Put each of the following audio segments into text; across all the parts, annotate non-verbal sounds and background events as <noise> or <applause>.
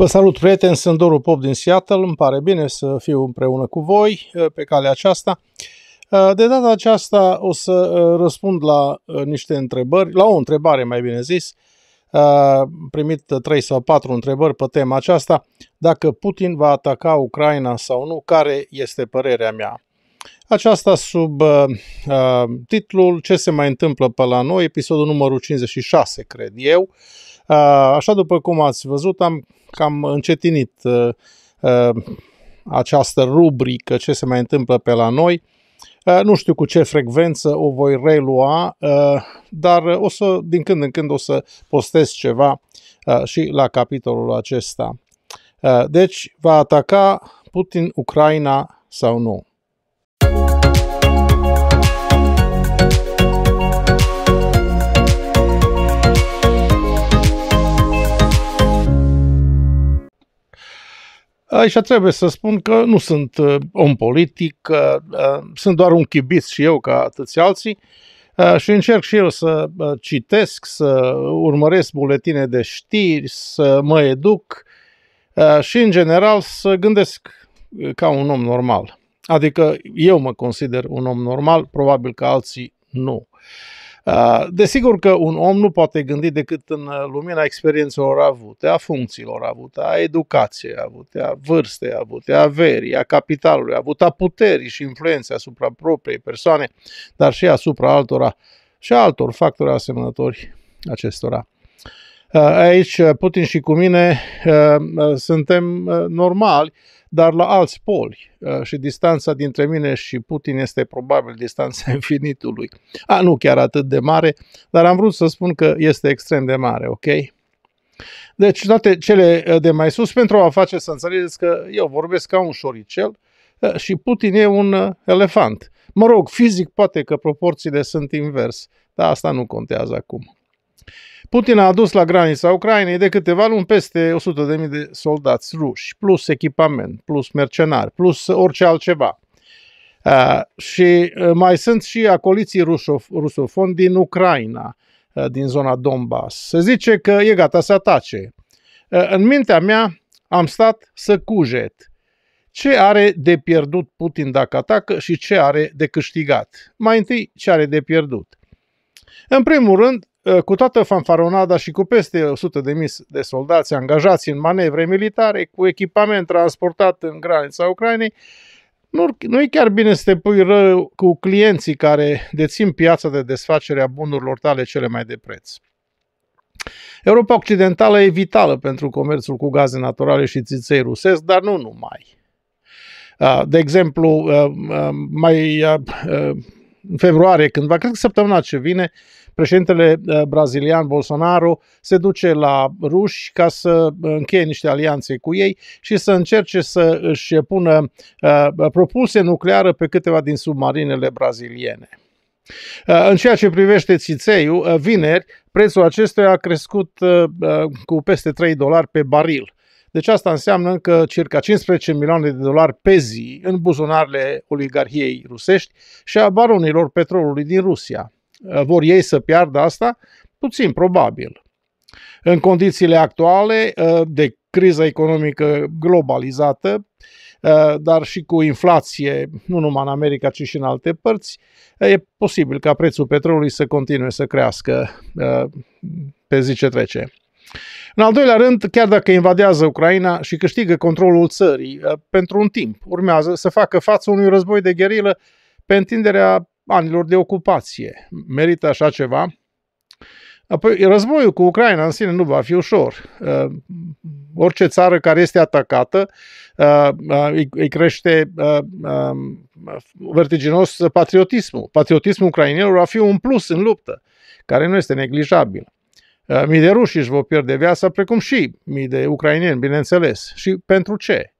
Vă salut, prieteni! Sunt Doru Pop din Seattle. Îmi pare bine să fiu împreună cu voi uh, pe calea aceasta. Uh, de data aceasta o să uh, răspund la niște întrebări, la o întrebare mai bine zis, primit 3 sau 4 întrebări pe tema aceasta, dacă Putin va ataca Ucraina sau nu, care este părerea mea. Aceasta sub uh, uh, titlul Ce se mai întâmplă pe la noi, episodul numărul 56, cred eu. Uh, așa după cum ați văzut, am cam încetinit uh, uh, această rubrică Ce se mai întâmplă pe la noi. Uh, nu știu cu ce frecvență o voi relua, uh, dar o să, din când în când o să postez ceva uh, și la capitolul acesta. Uh, deci, va ataca Putin Ucraina sau nu? Aici trebuie să spun că nu sunt uh, om politic, uh, uh, sunt doar un chibiț și eu ca atâți alții și încerc și eu să citesc, să urmăresc buletine de știri, să mă educ și în general să gândesc ca un om normal. Adică eu mă consider un om normal, probabil că alții nu. Ah, desigur că un om nu poate gândi decât în uh, lumina experiențelor avute, a funcțiilor avute, a educației avute, a vârstei avute, a averii, a capitalului avut, a puterii și influenței asupra propriei persoane, dar și asupra altora și a altor factori asemănători acestora. Eh, aici, eh, Putin și cu mine eh, suntem normali, dar la alți poli. Și distanța dintre mine și Putin este probabil distanța <laughs> infinitului. A, nu chiar atât de mare, dar am vrut să spun că este extrem de mare, ok? Deci toate cele de mai sus pentru a face să înțelegeți că eu vorbesc ca un șoricel și Putin e un elefant. Mă rog, fizic poate că proporțiile sunt invers, dar asta nu contează acum. Putin a adus la granița Ucrainei de câteva luni peste 100.000 de soldați ruși, plus echipament, plus mercenari, plus orice altceva. Uh, și mai sunt și acoliții rusof- rusofoni din Ucraina, uh, din zona Donbass. Se zice că e gata să atace. Uh, în mintea mea am stat să cujet. Ce are de pierdut Putin dacă atacă și ce are de câștigat? Mai întâi, ce are de pierdut? În primul rând, Eh, cu toată fanfaronada și cu peste 100 de mii de soldați angajați în manevre militare, cu echipament transportat în granița Ucrainei, nu, nu e chiar bine să te pui rău cu clienții care dețin piața de desfacere a bunurilor tale cele mai de preț. Europa Occidentală e vitală pentru comerțul cu gaze naturale și țiței rusesc, dar nu numai. Ah, de exemplu, ah, ah, mai în februarie, cândva, cred că săptămâna ce vine, președintele eh, brazilian Bolsonaro se duce la ruși ca să eh, încheie niște alianțe cu ei și să încerce să își pună eh, propulsie nucleară pe câteva din submarinele braziliene. În ceea ce privește țițeiul, vineri, prețul acestuia a crescut cu peste 3 dolari pe baril. Deci asta înseamnă că circa 15 milioane de dolari pe zi în buzunarele oligarhiei rusești și a baronilor petrolului din Rusia. Eh, vor ei să piardă asta? Puțin probabil. În condițiile actuale eh, de criză economică globalizată, eh, dar și cu inflație, nu numai în America, ci și în alte părți, e posibil ca prețul petrolului să continue să crească pe zi ce trece. În al doilea rând, chiar dacă invadează Ucraina și câștigă controlul țării pentru un timp, urmează să facă față unui război de gherilă pe întinderea anilor de ocupație. Merită așa ceva? Apoi, războiul cu Ucraina în sine nu va fi ușor. Uh, orice țară care este atacată uh, uh, îi, crește uh, uh, vertiginos patriotismul. Patriotismul ucrainenilor va fi un plus în luptă, care nu este neglijabil. Uh, mii de ruși își vor pierde viața, precum și mii de ucraineni, bineînțeles. Și pentru ce?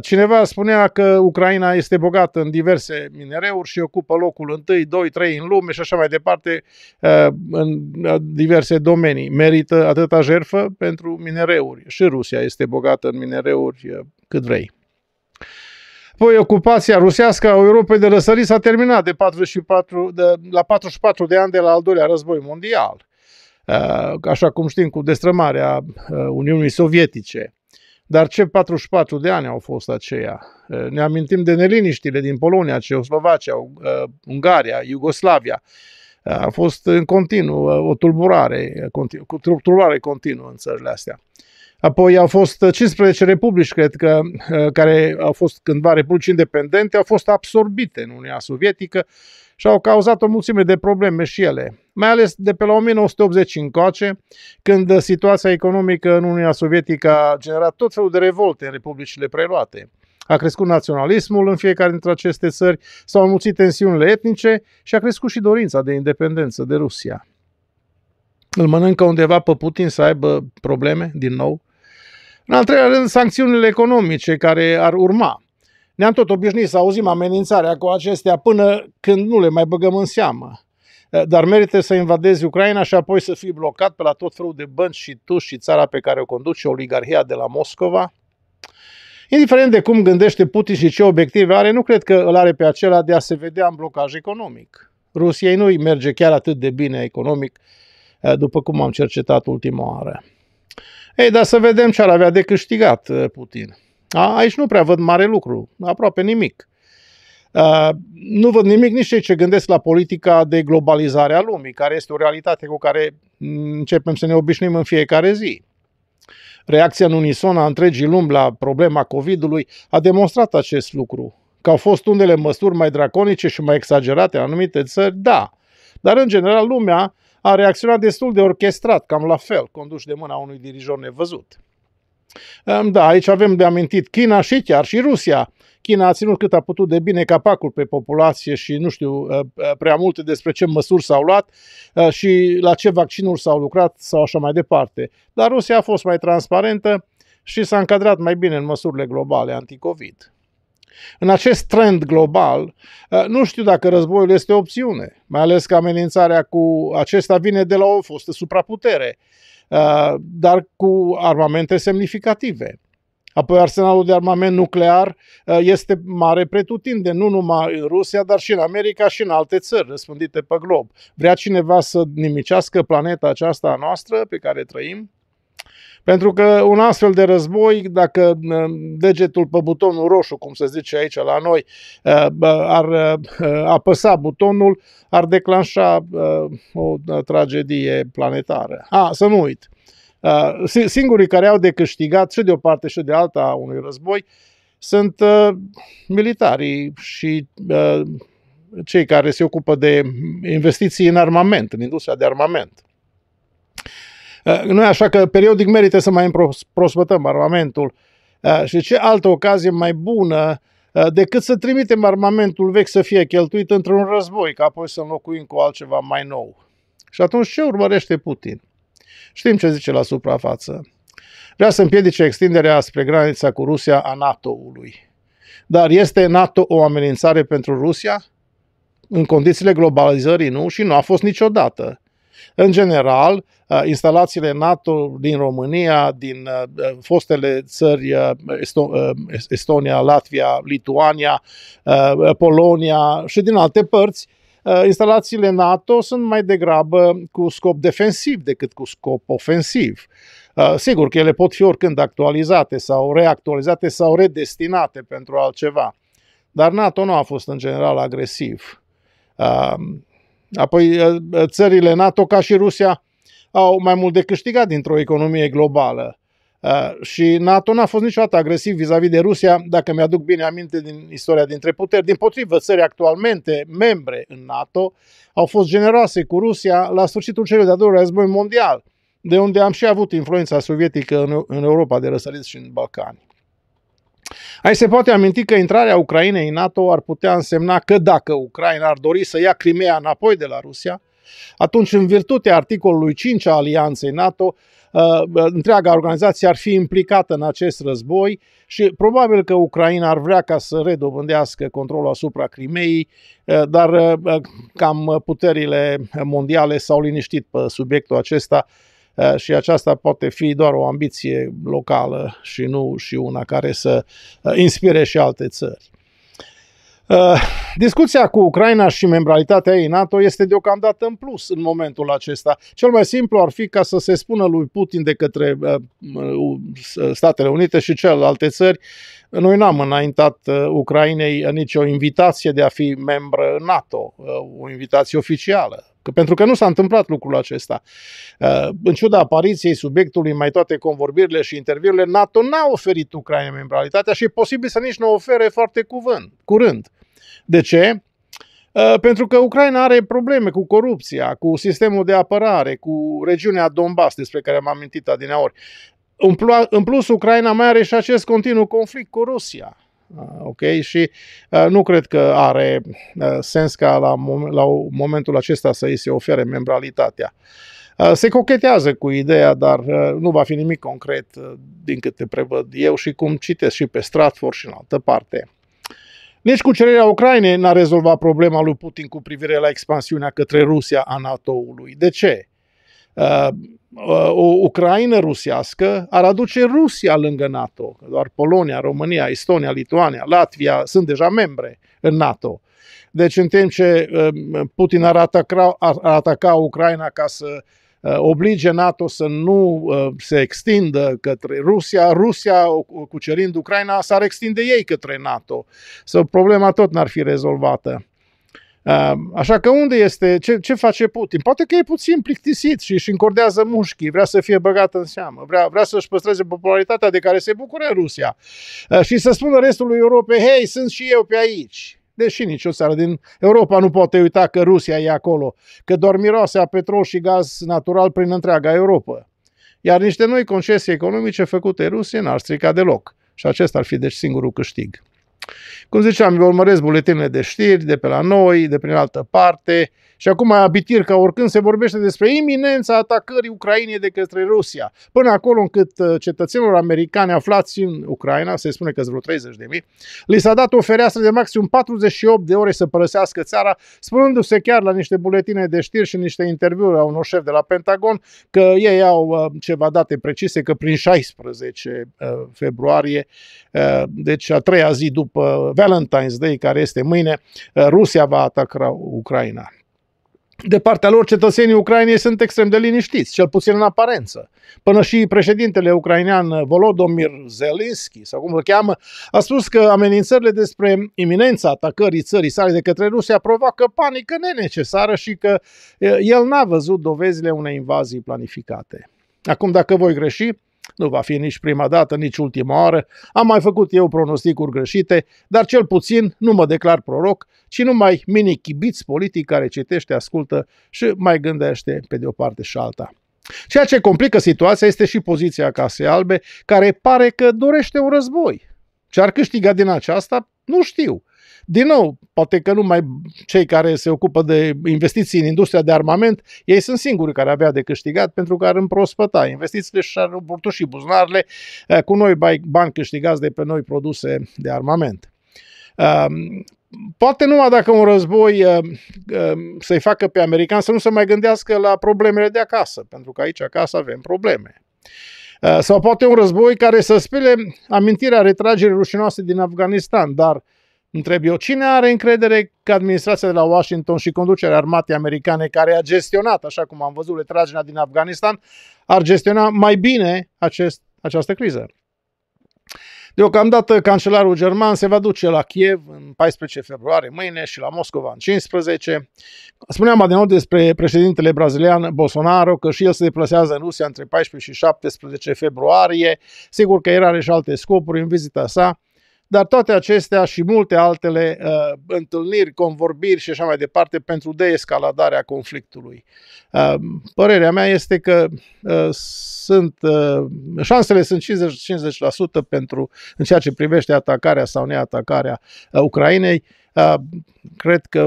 Cineva spunea că Ucraina este bogată în diverse minereuri și ocupă locul 1, 2, 3 în lume și așa mai departe în diverse domenii. Merită atâta jerfă pentru minereuri. Și Rusia este bogată în minereuri cât vrei. Păi ocupația rusească a Europei de răsărit s-a terminat de 44, de, la 44 de ani de la al doilea război mondial, așa cum știm cu destrămarea Uniunii Sovietice. Dar ce 44 de ani au fost aceia? Eh, ne amintim de neliniștile din Polonia, Ceoslovacia, eh, Ungaria, Iugoslavia. Eh, a fost în continuu o tulburare, continu, tulburare continuă în țările astea. Apoi au fost 15 republici, cred că, care au fost cândva republici independente, au fost absorbite în Uniunea Sovietică și au cauzat o mulțime de probleme și ele, mai ales de pe la 1980 încoace, când situația economică în Uniunea Sovietică a generat tot felul de revolte în republicile preluate. A crescut naționalismul în fiecare dintre aceste țări, s-au înmulțit tensiunile etnice și a crescut și dorința de independență de Rusia. Îl mănâncă undeva pe Putin să aibă probleme din nou? În al treilea rând, sancțiunile economice care ar urma. Ne-am tot obișnuit să auzim amenințarea cu acestea până când nu le mai băgăm în seamă. Eh, dar merită să invadezi Ucraina și apoi să fii blocat pe la tot felul de bănci și tu și țara pe care o conduce oligarhia de la Moscova? Indiferent de cum gândește Putin și ce obiective are, nu cred că îl are pe acela de a se vedea în blocaj economic. Rusiei nu îi merge chiar atât de bine economic, eh, după cum am cercetat ultima oară. Ei, dar să vedem ce ar avea de câștigat eh, Putin. A, aici nu prea văd mare lucru, aproape nimic. nu văd nimic nici cei ce gândesc la politica de globalizare a lumii, care este o realitate cu care începem să ne obișnuim în fiecare zi. Reacția în unison a întregii lumi la problema COVID-ului a demonstrat acest lucru. Că au fost unele măsuri mai draconice și mai exagerate în anumite țări, da. Dar, în general, lumea a reacționat destul de orchestrat, cam la fel, conduși de mâna unui dirijor nevăzut. Da, aici avem de amintit China și chiar și Rusia. China a ținut cât a putut de bine capacul pe populație și nu știu uh, uh, prea multe despre ce măsuri s-au luat uh, și la ce vaccinuri s-au lucrat sau așa mai departe. Dar Rusia a fost mai transparentă și s-a încadrat mai bine în măsurile globale anticovid. În acest trend global, nu știu dacă războiul este o opțiune, mai ales că amenințarea cu acesta vine de la o fostă supraputere. Ah, dar cu armamente semnificative. Apoi arsenalul de armament nuclear ah, este mare pretutinde, nu numai în Rusia, dar și în America și în alte țări răspândite pe glob. Vrea cineva să nimicească planeta aceasta a noastră pe care trăim? Pentru că un astfel de război, dacă uh, degetul pe butonul roșu, cum se zice aici la noi, uh, ar uh, apăsa butonul, ar declanșa o tragedie planetară. A, să nu uit. Singurii care au de câștigat și de o parte și de alta a unui război sunt militarii și cei care se ocupă de investiții în armament, în industria de armament. Eh, nu așa că periodic merită să mai împrospătăm armamentul. Eh, și ce altă ocazie mai bună eh, decât să trimitem armamentul vechi să fie cheltuit într-un război, ca apoi să înlocuim cu altceva mai nou. Și atunci ce urmărește Putin? Știm ce zice la suprafață. Vrea să împiedice extinderea spre granița cu Rusia a NATO-ului. Dar este NATO o amenințare pentru Rusia? În condițiile globalizării nu și nu a fost niciodată. În general, uh, instalațiile NATO din România, din uh, fostele țări uh, Estonia, Latvia, Lituania, Polonia și din alte părți, instalațiile NATO sunt mai degrabă cu scop defensiv decât cu scop ofensiv. Sigur că ele pot fi oricând actualizate sau reactualizate sau redestinate pentru altceva. Dar NATO nu a fost în general agresiv. Apoi ă, ă, țările NATO, ca și Rusia, au mai mult de câștigat dintr-o economie globală. Ă, și NATO n-a fost niciodată agresiv vis-a-vis de Rusia, dacă mi-aduc bine aminte din istoria dintre puteri. Din potrivă, țări actualmente membre în NATO au fost generoase cu Rusia la sfârșitul celui de-al doilea război mondial, de unde am și avut influența sovietică în Europa de răsărit și în Balcani. Aici se poate aminti că intrarea Ucrainei în NATO ar putea însemna că dacă Ucraina ar dori să ia Crimea înapoi de la Rusia, atunci, în virtutea articolului 5 a Alianței NATO, uh, uh, întreaga organizație ar fi implicată în acest război și probabil că Ucraina ar vrea ca să redobândească controlul asupra Crimeei, uh, dar cam puterile mondiale s-au liniștit pe subiectul acesta și aceasta poate fi doar o ambiție locală și nu și una care să inspire și alte țări. Discuția cu Ucraina și membralitatea ei NATO este deocamdată în plus în momentul acesta. Cel mai simplu ar fi ca să se spună lui Putin de către Statele Unite și celelalte țări, noi n-am înaintat Ucrainei nicio invitație de a fi membră NATO, o invitație oficială Că pentru că nu s-a întâmplat lucrul acesta. Uh, în ciuda apariției subiectului, mai toate convorbirile și interviurile, NATO n-a oferit Ucrainei membralitatea și e posibil să nici nu ofere foarte cuvânt, curând. De ce? Uh, pentru că Ucraina are probleme cu corupția, cu sistemul de apărare, cu regiunea Donbass, despre care am amintit adineori. În plus, Ucraina mai are și acest continuu conflict cu Rusia. Ah, ok? Și ah, nu cred că are ah, sens ca la, la momentul acesta să îi se ofere membralitatea. Se cochetează cu ideea, dar nu va fi nimic concret din câte prevăd eu și cum citesc și pe Stratford și în altă parte. Nici cucerirea Ucrainei n-a rezolvat problema lui Putin cu privire la expansiunea către Rusia a NATO-ului. De ce? Uh, uh, o Ucraina rusească ar aduce Rusia lângă NATO. Doar Polonia, România, Estonia, Lituania, Latvia sunt deja membre în NATO. Deci în timp ce uh, Putin ar ataca, ar ataca Ucraina ca să oblige NATO să nu se extindă către Rusia, Rusia cucerind Ucraina s-ar extinde ei către NATO. Să problema tot n-ar fi rezolvată. Așa că unde este, ce, ce face Putin? Poate că e puțin plictisit și își încordează mușchii, vrea să fie băgat în seamă, vrea, vrea să-și păstreze popularitatea de care se bucură Rusia uh, și să spună restului Europei, hei, sunt și eu pe aici. Deși o țară din Europa nu poate uita că Rusia e acolo, că doar miroase a petrol și gaz natural prin întreaga Europa. Iar niște noi concesii economice făcute Rusiei n-ar strica deloc. Și acesta ar fi deci singurul câștig. Cum ziceam, eu urmăresc buletinele de știri de pe la noi, de prin altă parte și acum abitir ca oricând se vorbește despre iminența atacării Ucrainei de către Rusia. Până acolo încât uh, cetățenilor americani aflați în Ucraina, se spune că sunt vreo 30 de mii, li s-a dat o fereastră de maxim 48 de ore să părăsească țara, spunându-se chiar la niște buletine de știri și niște interviuri a unor șef de la Pentagon că ei au uh, ceva date precise, că prin 16 uh, februarie, deci a treia zi după după Valentine's Day, care este mâine, uh, Rusia va ataca Ucraina. De partea lor, cetățenii Ucrainei sunt extrem de liniștiți, cel puțin în aparență. Până și președintele ucrainean Volodomir Zelensky, sau cum îl cheamă, a spus că amenințările despre iminența atacării țării sale de către Rusia provoacă panică nenecesară și că uh, el n-a văzut dovezile unei invazii planificate. Acum, dacă voi greși, nu va fi nici prima dată, nici ultima oară. Am mai făcut eu pronosticuri greșite, dar cel puțin nu mă declar proroc, ci numai mini-chibiți politic care citește, ascultă și mai gândește pe de o parte și alta. Ceea ce complică situația este și poziția Casei Albe, care pare că dorește un război. Ce ar câștiga din aceasta, nu știu. Din nou, poate că numai cei care se ocupă de investiții în industria de armament, ei sunt singuri care avea de câștigat pentru că ar împrospăta investițiile și ar și buzunarele eh, cu noi bani câștigați de pe noi produse de armament. Ehm, poate numai dacă un război eh, eh, să-i facă pe americani să nu se mai gândească la problemele de acasă, pentru că aici acasă avem probleme sau poate un război care să spele amintirea retragerii rușinoase din Afganistan, dar Întreb eu, cine are încredere că administrația de la Washington și conducerea armatei americane, care a gestionat, așa cum am văzut, retragerea din Afganistan, ar gestiona mai bine acest, această criză? Deocamdată, cancelarul german se va duce la Kiev în 14 februarie, mâine, și la Moscova în 15. Spuneam nou despre președintele brazilian Bolsonaro că și el se deplasează în Rusia între 14 și 17 februarie. Sigur că era are și alte scopuri în vizita sa. Dar toate acestea și multe altele, uh, întâlniri, convorbiri și așa mai departe, pentru deescaladarea conflictului. Uh, părerea mea este că uh, sunt, uh, șansele sunt 50, 50% pentru, în ceea ce privește atacarea sau neatacarea uh, Ucrainei. Uh, cred că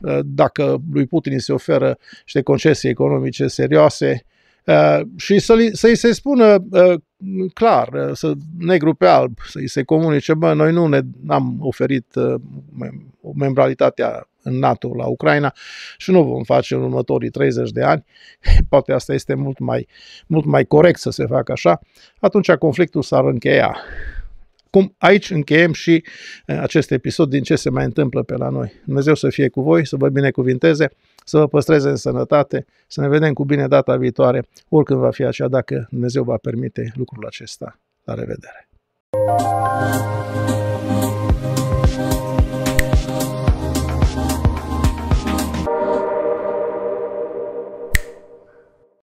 uh, dacă lui Putin îi se oferă niște concesii economice serioase, Uh, și să-i, să-i se spună uh, clar, uh, să negru pe alb, să-i se comunice, bă, noi nu ne, am oferit membralitatea în NATO la Ucraina și nu vom face în următorii 30 de ani, <laughs> poate asta este mult mai, mult mai corect să se facă așa, atunci conflictul s-ar încheia acum aici încheiem și eh, acest episod din ce se mai întâmplă pe la noi. Dumnezeu să fie cu voi, să vă binecuvinteze, să vă păstreze în sănătate, să ne vedem cu bine data viitoare, oricând va fi așa, dacă Dumnezeu va permite lucrul acesta. La revedere! Thank you.